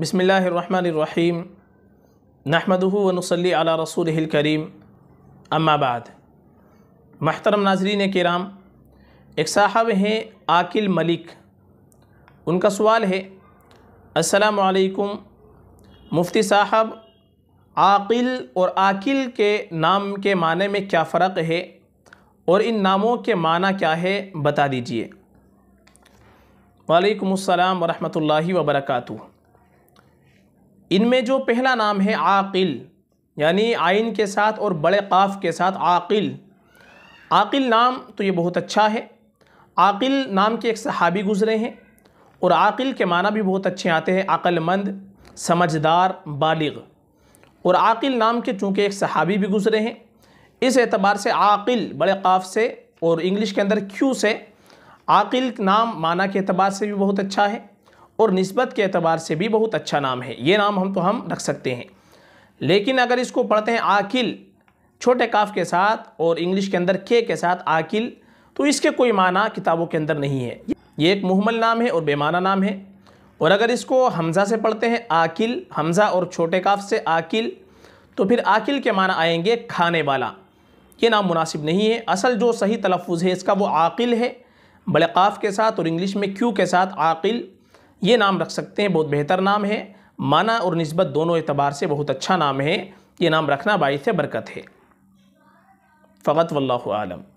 बिसमीम नहमदू वनसली अला रसूल करीम अम्माबाद महतरम नाजरीन कराम एक साहब हैं आकिल मलिक उनका सवाल है असलकुम मुफ्ती साहब आकिल और आकिल के नाम के माने में क्या फ़र्क है और इन नामों के माना क्या है बता दीजिए वालेकुम अस्सलाम वरहमतुल्लाहि वबरकातुहू इनमें जो पहला नाम है आकिल यानी आइन के साथ और बड़े काफ़ के साथ आकिल आकिल नाम तो ये बहुत अच्छा है आकिल नाम के एक सहाबी गुज़रे हैं और आकिल के माना भी बहुत अच्छे आते हैं अक्लमंद समझदार बालिग और आकिल नाम के चूँकि एक सहाबी भी गुज़रे हैं इस एतबार से आकिल बड़े काफ़ से और इंग्लिश के अंदर क्यू से आकिल नाम माना के अतबार से भी बहुत अच्छा है और नस्बत के अतबार से भी बहुत अच्छा नाम है ये नाम हम तो हम रख सकते हैं लेकिन अगर इसको पढ़ते हैं आकिल छोटे काफ के साथ और इंग्लिश के अंदर के के साथ आकिल तो इसके कोई माना किताबों के अंदर नहीं है ये एक मुहमल नाम है और बेमाना नाम है और अगर इसको हमज़ा से पढ़ते हैं आकिल हमज़ा और छोटे काफ से आकिल तो फिर आकिल के माना आएंगे खाने वाला ये नाम मुनासिब नहीं है असल जो सही तलफ़ है इसका वो आकिल है बड़े काफ के साथ और इंग्लिश में क्यू के साथ आकिल ये नाम रख सकते हैं बहुत बेहतर नाम है माना और नस्बत दोनों एतबार से बहुत अच्छा नाम है ये नाम रखना बायस बरकत है फ़कत वल्लम